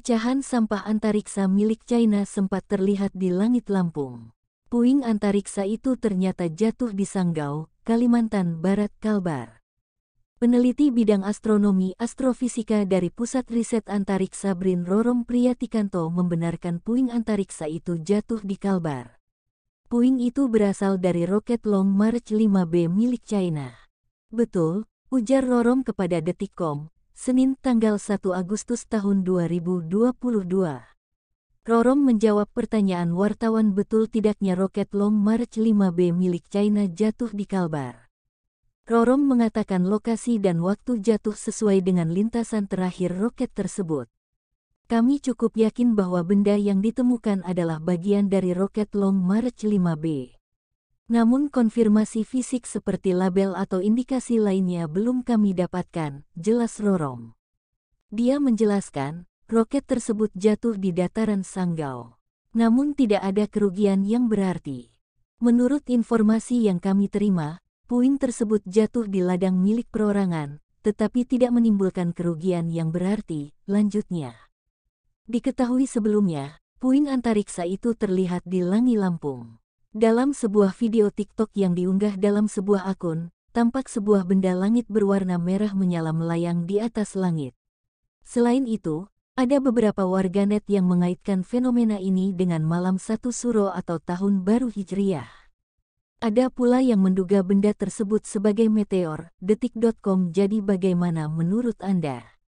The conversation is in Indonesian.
Pecahan sampah antariksa milik China sempat terlihat di langit Lampung. Puing antariksa itu ternyata jatuh di Sanggau, Kalimantan Barat Kalbar. Peneliti bidang astronomi astrofisika dari Pusat Riset Antariksa Brin Rorom Priyatikanto membenarkan puing antariksa itu jatuh di Kalbar. Puing itu berasal dari roket Long March 5B milik China. Betul, ujar Rorom kepada Detikcom, Senin tanggal 1 Agustus tahun 2022. Rorom menjawab pertanyaan wartawan betul tidaknya roket Long March 5B milik China jatuh di Kalbar. Rorom mengatakan lokasi dan waktu jatuh sesuai dengan lintasan terakhir roket tersebut. Kami cukup yakin bahwa benda yang ditemukan adalah bagian dari roket Long March 5B. Namun konfirmasi fisik seperti label atau indikasi lainnya belum kami dapatkan, jelas Rorom. Dia menjelaskan, roket tersebut jatuh di dataran Sanggau. Namun tidak ada kerugian yang berarti. Menurut informasi yang kami terima, puing tersebut jatuh di ladang milik perorangan, tetapi tidak menimbulkan kerugian yang berarti, lanjutnya. Diketahui sebelumnya, puing antariksa itu terlihat di Langi Lampung. Dalam sebuah video TikTok yang diunggah dalam sebuah akun, tampak sebuah benda langit berwarna merah menyala melayang di atas langit. Selain itu, ada beberapa warganet yang mengaitkan fenomena ini dengan malam satu suro atau tahun baru Hijriah. Ada pula yang menduga benda tersebut sebagai meteor. Detik.com jadi bagaimana menurut Anda?